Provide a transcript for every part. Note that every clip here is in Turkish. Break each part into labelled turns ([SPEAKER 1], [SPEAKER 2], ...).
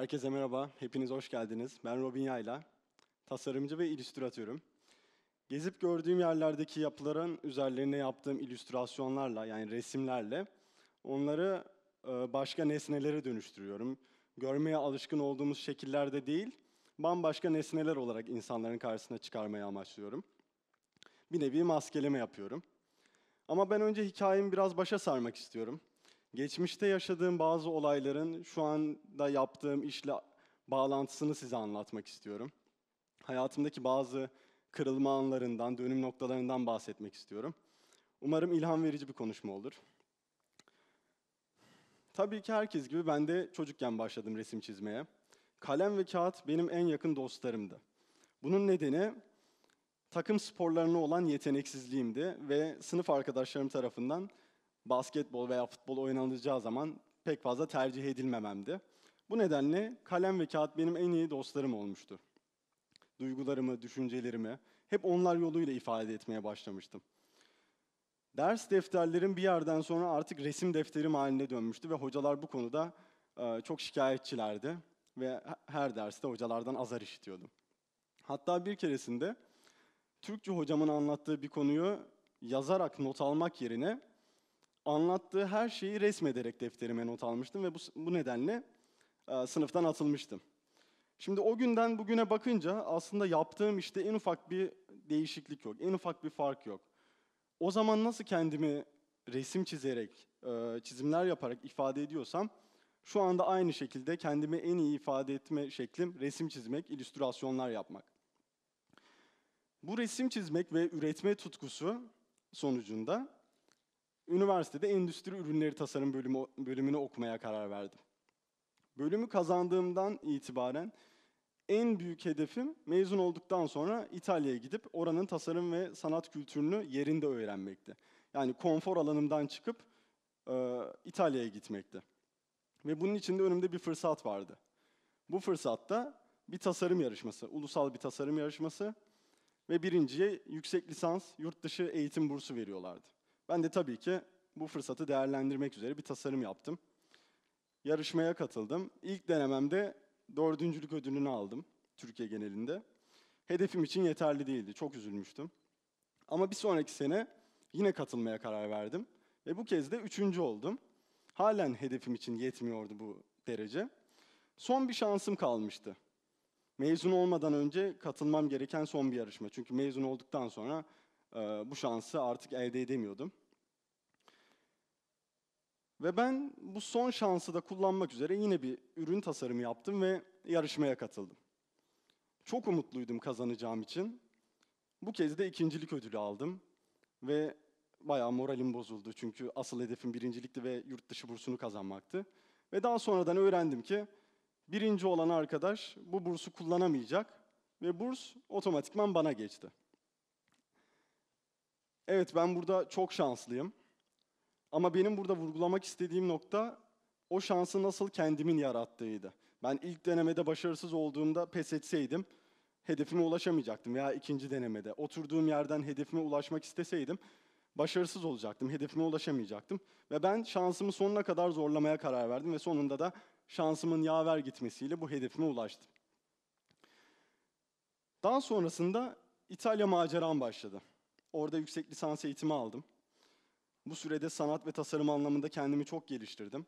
[SPEAKER 1] Herkese merhaba, hepiniz hoş geldiniz. Ben Robin Yayla, tasarımcı ve illüstratörüm. Gezip gördüğüm yerlerdeki yapıların üzerlerine yaptığım illüstrasyonlarla, yani resimlerle onları e, başka nesnelere dönüştürüyorum. Görmeye alışkın olduğumuz şekillerde değil, bambaşka nesneler olarak insanların karşısına çıkarmayı amaçlıyorum. Bir nevi maskeleme yapıyorum. Ama ben önce hikayemi biraz başa sarmak istiyorum. Geçmişte yaşadığım bazı olayların şu anda yaptığım işle bağlantısını size anlatmak istiyorum. Hayatımdaki bazı kırılma anlarından, dönüm noktalarından bahsetmek istiyorum. Umarım ilham verici bir konuşma olur. Tabii ki herkes gibi ben de çocukken başladım resim çizmeye. Kalem ve kağıt benim en yakın dostlarımdı. Bunun nedeni takım sporlarına olan yeteneksizliğimdi ve sınıf arkadaşlarım tarafından basketbol veya futbol oynanacağı zaman pek fazla tercih edilmememdi. Bu nedenle kalem ve kağıt benim en iyi dostlarım olmuştu. Duygularımı, düşüncelerimi hep onlar yoluyla ifade etmeye başlamıştım. Ders defterlerim bir yerden sonra artık resim defterim haline dönmüştü ve hocalar bu konuda e, çok şikayetçilerdi ve her derste hocalardan azar işitiyordum. Hatta bir keresinde Türkçe hocamın anlattığı bir konuyu yazarak not almak yerine anlattığı her şeyi resmederek defterime not almıştım ve bu, bu nedenle e, sınıftan atılmıştım. Şimdi o günden bugüne bakınca aslında yaptığım işte en ufak bir değişiklik yok, en ufak bir fark yok. O zaman nasıl kendimi resim çizerek, e, çizimler yaparak ifade ediyorsam, şu anda aynı şekilde kendimi en iyi ifade etme şeklim resim çizmek, illüstrasyonlar yapmak. Bu resim çizmek ve üretme tutkusu sonucunda üniversitede endüstri ürünleri tasarım bölümü, bölümünü okumaya karar verdim. Bölümü kazandığımdan itibaren en büyük hedefim mezun olduktan sonra İtalya'ya gidip oranın tasarım ve sanat kültürünü yerinde öğrenmekti. Yani konfor alanımdan çıkıp e, İtalya'ya gitmekti. Ve bunun için de önümde bir fırsat vardı. Bu fırsatta bir tasarım yarışması, ulusal bir tasarım yarışması ve birinciye yüksek lisans, yurt dışı eğitim bursu veriyorlardı. Ben de tabii ki bu fırsatı değerlendirmek üzere bir tasarım yaptım. Yarışmaya katıldım. İlk denememde dördüncülük ödülünü aldım Türkiye genelinde. Hedefim için yeterli değildi. Çok üzülmüştüm. Ama bir sonraki sene yine katılmaya karar verdim. Ve bu kez de üçüncü oldum. Halen hedefim için yetmiyordu bu derece. Son bir şansım kalmıştı. Mezun olmadan önce katılmam gereken son bir yarışma. Çünkü mezun olduktan sonra e, bu şansı artık elde edemiyordum. Ve ben bu son şansı da kullanmak üzere yine bir ürün tasarımı yaptım ve yarışmaya katıldım. Çok umutluydum kazanacağım için. Bu kez de ikincilik ödülü aldım ve bayağı moralim bozuldu. Çünkü asıl hedefim birincilikti ve yurt dışı bursunu kazanmaktı. Ve daha sonradan öğrendim ki birinci olan arkadaş bu bursu kullanamayacak ve burs otomatikman bana geçti. Evet ben burada çok şanslıyım. Ama benim burada vurgulamak istediğim nokta o şansı nasıl kendimin yarattığıydı. Ben ilk denemede başarısız olduğumda pes etseydim hedefime ulaşamayacaktım veya ikinci denemede oturduğum yerden hedefime ulaşmak isteseydim başarısız olacaktım, hedefime ulaşamayacaktım ve ben şansımı sonuna kadar zorlamaya karar verdim ve sonunda da şansımın yaver gitmesiyle bu hedefime ulaştım. Daha sonrasında İtalya maceram başladı. Orada yüksek lisans eğitimi aldım. Bu sürede sanat ve tasarım anlamında kendimi çok geliştirdim.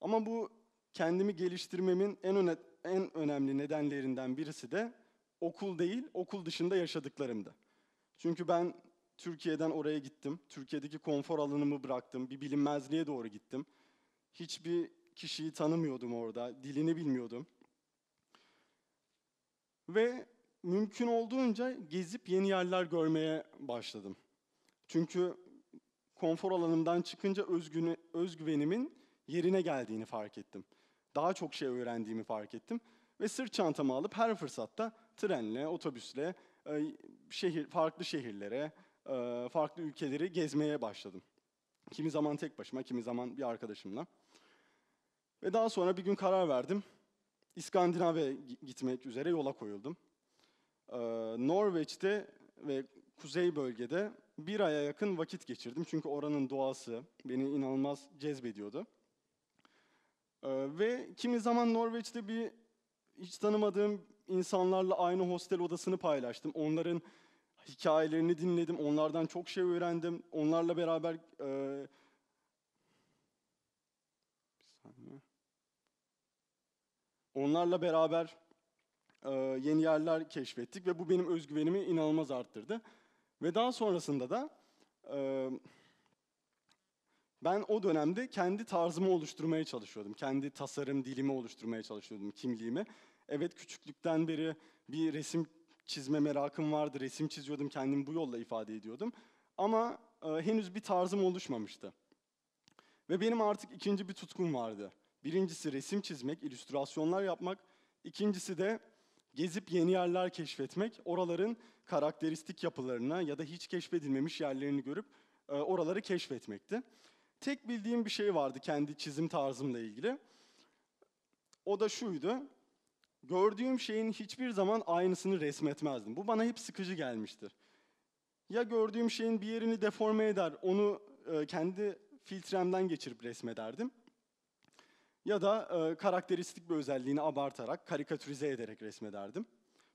[SPEAKER 1] Ama bu kendimi geliştirmemin en, öne, en önemli nedenlerinden birisi de okul değil, okul dışında yaşadıklarımdı. Çünkü ben Türkiye'den oraya gittim. Türkiye'deki konfor alanımı bıraktım. Bir bilinmezliğe doğru gittim. Hiçbir kişiyi tanımıyordum orada. Dilini bilmiyordum. Ve mümkün olduğunca gezip yeni yerler görmeye başladım. Çünkü konfor alanımdan çıkınca özgünü, özgüvenimin yerine geldiğini fark ettim. Daha çok şey öğrendiğimi fark ettim. Ve sırt çantamı alıp her fırsatta trenle, otobüsle e, şehir, farklı şehirlere, e, farklı ülkeleri gezmeye başladım. Kimi zaman tek başıma, kimi zaman bir arkadaşımla. Ve daha sonra bir gün karar verdim. İskandinav'e gitmek üzere yola koyuldum. E, Norveç'te ve kuzey bölgede bir aya yakın vakit geçirdim. Çünkü oranın doğası beni inanılmaz cezbediyordu. Ee, ve kimi zaman Norveç'te bir hiç tanımadığım insanlarla aynı hostel odasını paylaştım. Onların hikayelerini dinledim, onlardan çok şey öğrendim. Onlarla beraber... E... Bir saniye. Onlarla beraber e, yeni yerler keşfettik ve bu benim özgüvenimi inanılmaz arttırdı. Ve daha sonrasında da e, ben o dönemde kendi tarzımı oluşturmaya çalışıyordum. Kendi tasarım dilimi oluşturmaya çalışıyordum, kimliğimi. Evet küçüklükten beri bir resim çizme merakım vardı. Resim çiziyordum, kendimi bu yolla ifade ediyordum. Ama e, henüz bir tarzım oluşmamıştı. Ve benim artık ikinci bir tutkum vardı. Birincisi resim çizmek, illüstrasyonlar yapmak. İkincisi de gezip yeni yerler keşfetmek, oraların karakteristik yapılarına ya da hiç keşfedilmemiş yerlerini görüp e, oraları keşfetmekti. Tek bildiğim bir şey vardı kendi çizim tarzımla ilgili. O da şuydu. Gördüğüm şeyin hiçbir zaman aynısını resmetmezdim. Bu bana hep sıkıcı gelmiştir. Ya gördüğüm şeyin bir yerini deforme eder, onu e, kendi filtremden geçirip resmederdim ya da e, karakteristik bir özelliğini abartarak, karikatürize ederek resmederdim.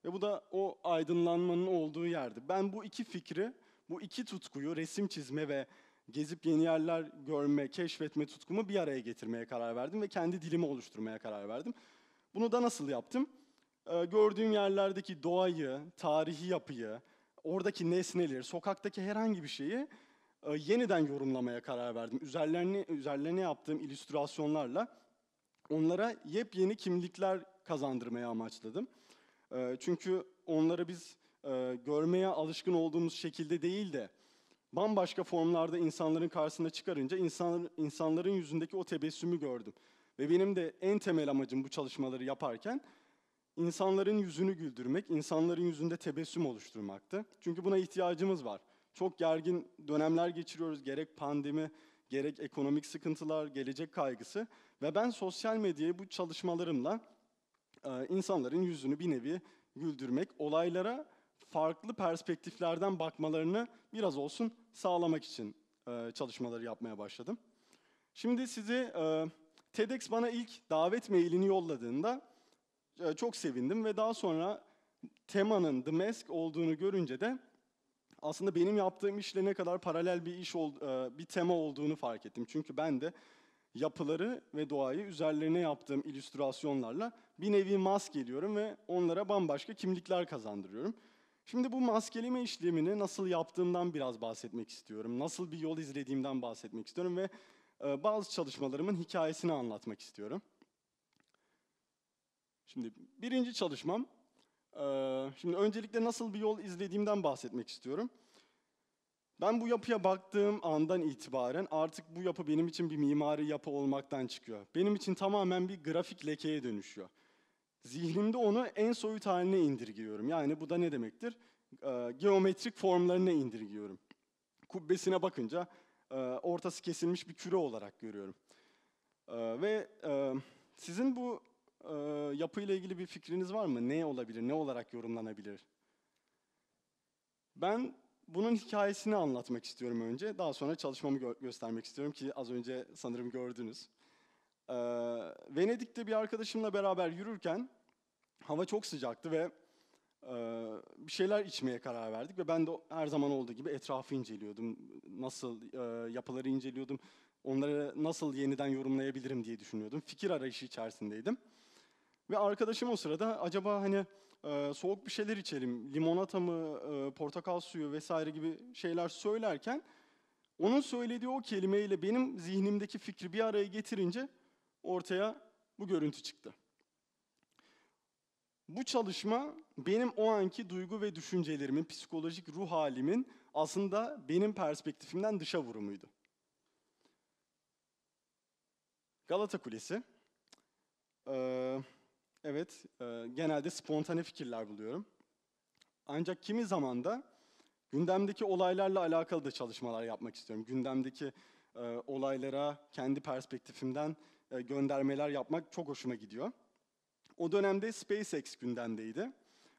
[SPEAKER 1] Ve bu da o aydınlanmanın olduğu yerdi. Ben bu iki fikri, bu iki tutkuyu, resim çizme ve gezip yeni yerler görme, keşfetme tutkumu bir araya getirmeye karar verdim ve kendi dilimi oluşturmaya karar verdim. Bunu da nasıl yaptım? Ee, gördüğüm yerlerdeki doğayı, tarihi yapıyı, oradaki nesneleri, sokaktaki herhangi bir şeyi e, yeniden yorumlamaya karar verdim. Üzerlerine, üzerlerine yaptığım illüstrasyonlarla onlara yepyeni kimlikler kazandırmaya amaçladım. Ee, çünkü onları biz e, görmeye alışkın olduğumuz şekilde değil de bambaşka formlarda insanların karşısına çıkarınca insan, insanların yüzündeki o tebessümü gördüm. Ve benim de en temel amacım bu çalışmaları yaparken insanların yüzünü güldürmek, insanların yüzünde tebessüm oluşturmaktı. Çünkü buna ihtiyacımız var. Çok gergin dönemler geçiriyoruz. Gerek pandemi, gerek ekonomik sıkıntılar, gelecek kaygısı. Ve ben sosyal medyayı bu çalışmalarımla e, insanların yüzünü bir nevi güldürmek, olaylara farklı perspektiflerden bakmalarını biraz olsun sağlamak için e, çalışmaları yapmaya başladım. Şimdi size TEDx bana ilk davet mailini yolladığında e, çok sevindim ve daha sonra temanın The Mask olduğunu görünce de aslında benim yaptığım işle ne kadar paralel bir iş bir tema olduğunu fark ettim. Çünkü ben de yapıları ve doğayı üzerlerine yaptığım illüstrasyonlarla bir nevi maskeliyorum ve onlara bambaşka kimlikler kazandırıyorum. Şimdi bu maskeleme işlemini nasıl yaptığımdan biraz bahsetmek istiyorum. Nasıl bir yol izlediğimden bahsetmek istiyorum ve e, bazı çalışmalarımın hikayesini anlatmak istiyorum. Şimdi birinci çalışmam, e, şimdi öncelikle nasıl bir yol izlediğimden bahsetmek istiyorum. Ben bu yapıya baktığım andan itibaren artık bu yapı benim için bir mimari yapı olmaktan çıkıyor. Benim için tamamen bir grafik lekeye dönüşüyor. Zihnimde onu en soyut haline indirgiyorum. Yani bu da ne demektir? Ee, geometrik formlarına indirgiyorum. Kubbesine bakınca e, ortası kesilmiş bir küre olarak görüyorum. Ee, ve e, sizin bu e, yapıyla ilgili bir fikriniz var mı? Ne olabilir, ne olarak yorumlanabilir? Ben bunun hikayesini anlatmak istiyorum önce. Daha sonra çalışmamı gö göstermek istiyorum ki az önce sanırım gördünüz. Ee, Venedik'te bir arkadaşımla beraber yürürken hava çok sıcaktı ve e, bir şeyler içmeye karar verdik ve ben de her zaman olduğu gibi etrafı inceliyordum. Nasıl e, yapıları inceliyordum, onları nasıl yeniden yorumlayabilirim diye düşünüyordum. Fikir arayışı içerisindeydim. Ve arkadaşım o sırada acaba hani e, soğuk bir şeyler içelim, limonata mı, e, portakal suyu vesaire gibi şeyler söylerken onun söylediği o kelimeyle benim zihnimdeki fikri bir araya getirince ortaya bu görüntü çıktı. Bu çalışma benim o anki duygu ve düşüncelerimin, psikolojik ruh halimin aslında benim perspektifimden dışa vurumuydu. Galata Kulesi. Ee, evet e, genelde spontane fikirler buluyorum. Ancak kimi zaman da gündemdeki olaylarla alakalı da çalışmalar yapmak istiyorum. Gündemdeki e, olaylara kendi perspektifimden e, göndermeler yapmak çok hoşuma gidiyor. O dönemde SpaceX gündemdeydi.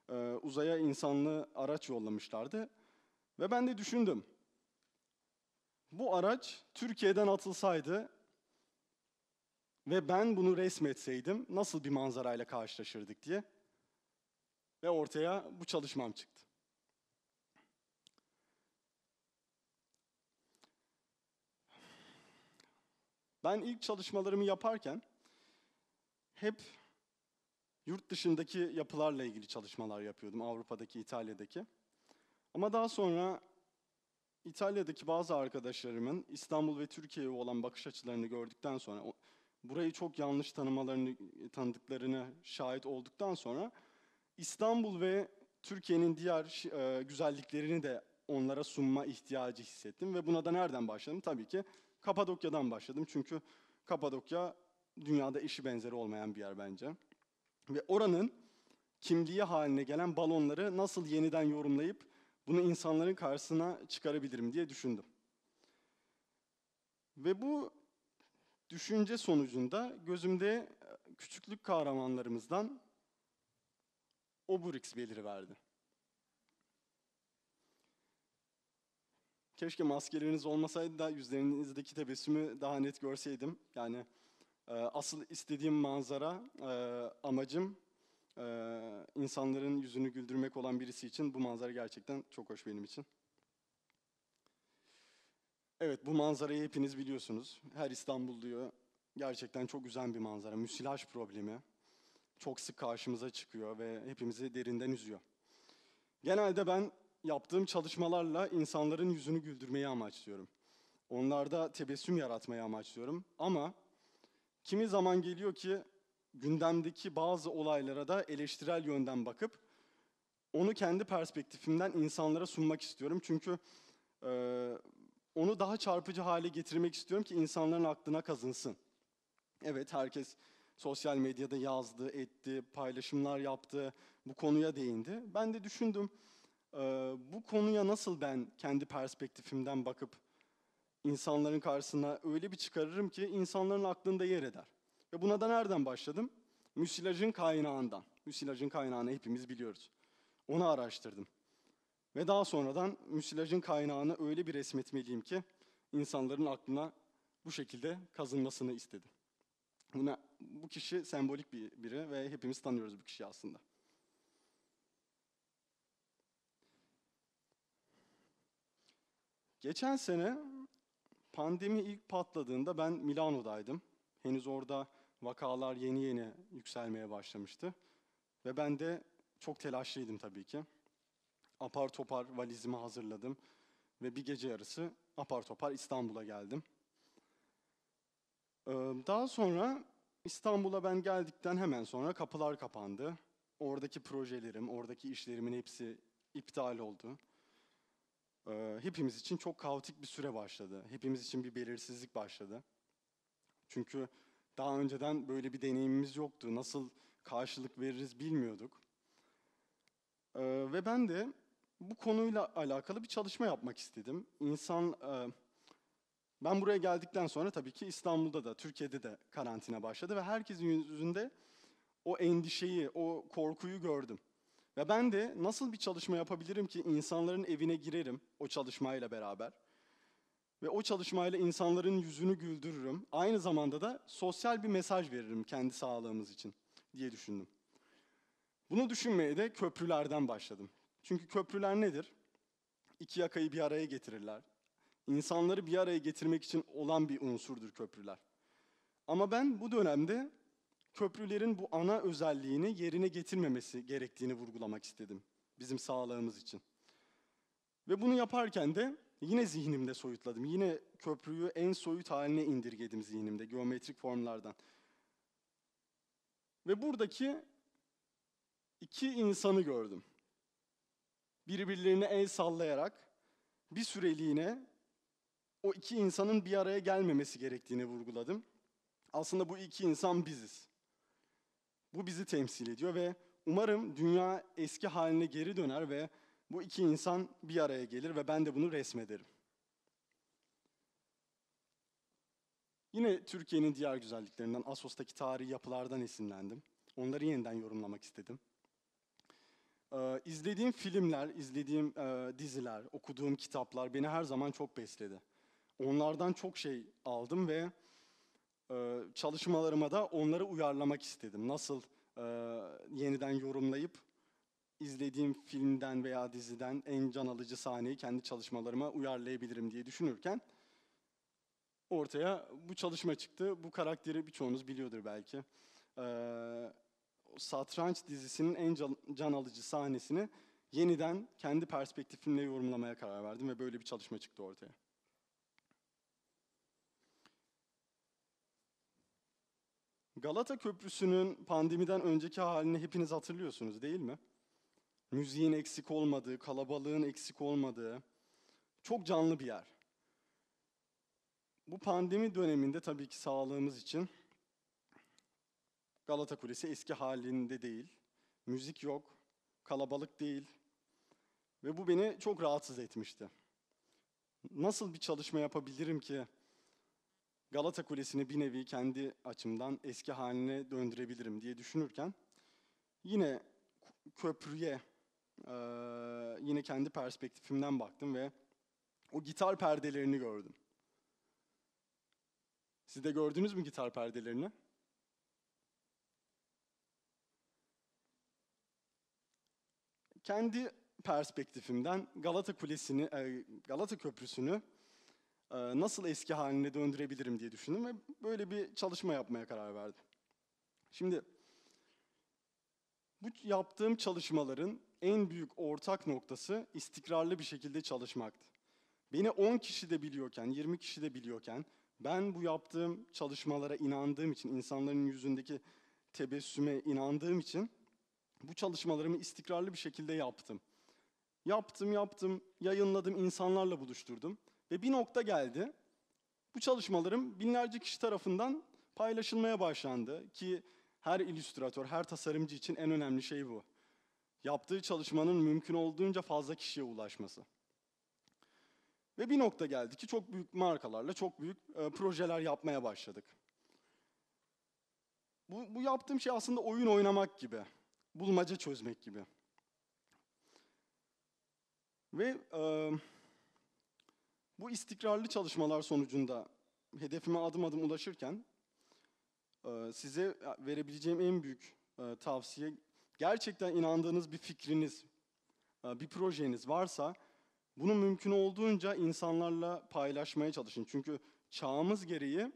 [SPEAKER 1] E, uzaya insanlı araç yollamışlardı. Ve ben de düşündüm. Bu araç Türkiye'den atılsaydı ve ben bunu resmetseydim nasıl bir manzarayla karşılaşırdık diye. Ve ortaya bu çalışmam çıktı. Ben ilk çalışmalarımı yaparken hep yurt dışındaki yapılarla ilgili çalışmalar yapıyordum. Avrupa'daki, İtalya'daki. Ama daha sonra İtalya'daki bazı arkadaşlarımın İstanbul ve Türkiye'ye olan bakış açılarını gördükten sonra burayı çok yanlış tanımalarını tanıdıklarına şahit olduktan sonra İstanbul ve Türkiye'nin diğer e, güzelliklerini de onlara sunma ihtiyacı hissettim ve buna da nereden başladım? Tabii ki Kapadokya'dan başladım. Çünkü Kapadokya dünyada eşi benzeri olmayan bir yer bence. Ve oranın kimliği haline gelen balonları nasıl yeniden yorumlayıp bunu insanların karşısına çıkarabilirim diye düşündüm. Ve bu düşünce sonucunda gözümde e, küçüklük kahramanlarımızdan Oburix beliri verdi. Keşke maskeleriniz olmasaydı da yüzlerinizdeki tebessümü daha net görseydim. Yani e, asıl istediğim manzara, e, amacım e, insanların yüzünü güldürmek olan birisi için bu manzara gerçekten çok hoş benim için. Evet bu manzarayı hepiniz biliyorsunuz. Her İstanbul diyor. Gerçekten çok güzel bir manzara. Müsilaj problemi çok sık karşımıza çıkıyor ve hepimizi derinden üzüyor. Genelde ben yaptığım çalışmalarla insanların yüzünü güldürmeyi amaçlıyorum. Onlarda tebessüm yaratmayı amaçlıyorum. Ama kimi zaman geliyor ki gündemdeki bazı olaylara da eleştirel yönden bakıp onu kendi perspektifimden insanlara sunmak istiyorum. Çünkü e, onu daha çarpıcı hale getirmek istiyorum ki insanların aklına kazınsın. Evet herkes sosyal medyada yazdı, etti, paylaşımlar yaptı, bu konuya değindi. Ben de düşündüm e, bu konuya nasıl ben kendi perspektifimden bakıp insanların karşısına öyle bir çıkarırım ki insanların aklında yer eder. Ve buna da nereden başladım? Müsilajın kaynağından. Müsilajın kaynağını hepimiz biliyoruz. Onu araştırdım. Ve daha sonradan müsilajın kaynağını öyle bir resmetmeliyim ki insanların aklına bu şekilde kazınmasını istedi. Buna, bu kişi sembolik bir biri ve hepimiz tanıyoruz bu kişiyi aslında. Geçen sene pandemi ilk patladığında ben Milano'daydım. Henüz orada vakalar yeni yeni yükselmeye başlamıştı. Ve ben de çok telaşlıydım tabii ki apar topar valizimi hazırladım ve bir gece yarısı apar topar İstanbul'a geldim. Ee, daha sonra İstanbul'a ben geldikten hemen sonra kapılar kapandı. Oradaki projelerim, oradaki işlerimin hepsi iptal oldu. Ee, hepimiz için çok kaotik bir süre başladı. Hepimiz için bir belirsizlik başladı. Çünkü daha önceden böyle bir deneyimimiz yoktu. Nasıl karşılık veririz bilmiyorduk. Ee, ve ben de bu konuyla alakalı bir çalışma yapmak istedim. İnsan, e, ben buraya geldikten sonra tabii ki İstanbul'da da, Türkiye'de de karantina başladı ve herkesin yüzünde o endişeyi, o korkuyu gördüm. Ve ben de nasıl bir çalışma yapabilirim ki insanların evine girerim o çalışmayla beraber ve o çalışmayla insanların yüzünü güldürürüm. Aynı zamanda da sosyal bir mesaj veririm kendi sağlığımız için diye düşündüm. Bunu düşünmeye de köprülerden başladım. Çünkü köprüler nedir? İki yakayı bir araya getirirler. İnsanları bir araya getirmek için olan bir unsurdur köprüler. Ama ben bu dönemde köprülerin bu ana özelliğini yerine getirmemesi gerektiğini vurgulamak istedim bizim sağlığımız için. Ve bunu yaparken de yine zihnimde soyutladım. Yine köprüyü en soyut haline indirgedim zihnimde geometrik formlardan. Ve buradaki iki insanı gördüm birbirlerine el sallayarak bir süreliğine o iki insanın bir araya gelmemesi gerektiğini vurguladım. Aslında bu iki insan biziz. Bu bizi temsil ediyor ve umarım dünya eski haline geri döner ve bu iki insan bir araya gelir ve ben de bunu resmederim. Yine Türkiye'nin diğer güzelliklerinden, Asos'taki tarihi yapılardan esinlendim. Onları yeniden yorumlamak istedim. Ee, izlediğim filmler, izlediğim e, diziler, okuduğum kitaplar beni her zaman çok besledi. Onlardan çok şey aldım ve e, çalışmalarıma da onları uyarlamak istedim. Nasıl e, yeniden yorumlayıp izlediğim filmden veya diziden en can alıcı sahneyi kendi çalışmalarıma uyarlayabilirim diye düşünürken ortaya bu çalışma çıktı. Bu karakteri birçoğunuz biliyordur belki. Ee, satranç dizisinin en can, alıcı sahnesini yeniden kendi perspektifimle yorumlamaya karar verdim ve böyle bir çalışma çıktı ortaya. Galata Köprüsü'nün pandemiden önceki halini hepiniz hatırlıyorsunuz değil mi? Müziğin eksik olmadığı, kalabalığın eksik olmadığı, çok canlı bir yer. Bu pandemi döneminde tabii ki sağlığımız için Galata Kulesi eski halinde değil. Müzik yok, kalabalık değil. Ve bu beni çok rahatsız etmişti. Nasıl bir çalışma yapabilirim ki Galata Kulesi'ni bir nevi kendi açımdan eski haline döndürebilirim diye düşünürken yine köprüye yine kendi perspektifimden baktım ve o gitar perdelerini gördüm. Siz de gördünüz mü gitar perdelerini? kendi perspektifimden Galata Kulesi'ni, e, Galata Köprüsü'nü e, nasıl eski haline döndürebilirim diye düşündüm ve böyle bir çalışma yapmaya karar verdim. Şimdi bu yaptığım çalışmaların en büyük ortak noktası istikrarlı bir şekilde çalışmaktı. Beni 10 kişi de biliyorken, 20 kişi de biliyorken ben bu yaptığım çalışmalara inandığım için, insanların yüzündeki tebessüme inandığım için bu çalışmalarımı istikrarlı bir şekilde yaptım. Yaptım, yaptım, yayınladım, insanlarla buluşturdum. Ve bir nokta geldi. Bu çalışmalarım binlerce kişi tarafından paylaşılmaya başlandı. Ki her illüstratör, her tasarımcı için en önemli şey bu. Yaptığı çalışmanın mümkün olduğunca fazla kişiye ulaşması. Ve bir nokta geldi ki çok büyük markalarla çok büyük e, projeler yapmaya başladık. Bu, bu yaptığım şey aslında oyun oynamak gibi bulmaca çözmek gibi. Ve e, bu istikrarlı çalışmalar sonucunda hedefime adım adım ulaşırken e, size verebileceğim en büyük e, tavsiye gerçekten inandığınız bir fikriniz, e, bir projeniz varsa bunu mümkün olduğunca insanlarla paylaşmaya çalışın. Çünkü çağımız gereği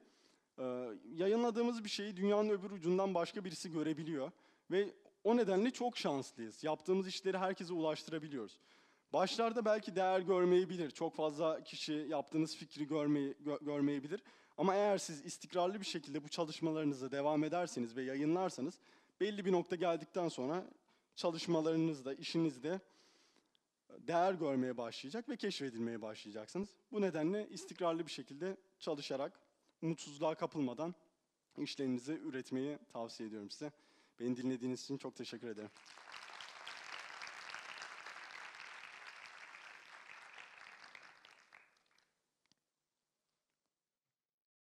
[SPEAKER 1] e, yayınladığımız bir şeyi dünyanın öbür ucundan başka birisi görebiliyor ve o nedenle çok şanslıyız. Yaptığımız işleri herkese ulaştırabiliyoruz. Başlarda belki değer görmeyebilir. Çok fazla kişi yaptığınız fikri görmeyi, gö görmeyebilir. Ama eğer siz istikrarlı bir şekilde bu çalışmalarınıza devam ederseniz ve yayınlarsanız belli bir nokta geldikten sonra çalışmalarınızda, işinizde değer görmeye başlayacak ve keşfedilmeye başlayacaksınız. Bu nedenle istikrarlı bir şekilde çalışarak, umutsuzluğa kapılmadan işlerinizi üretmeyi tavsiye ediyorum size. Beni dinlediğiniz için çok teşekkür ederim.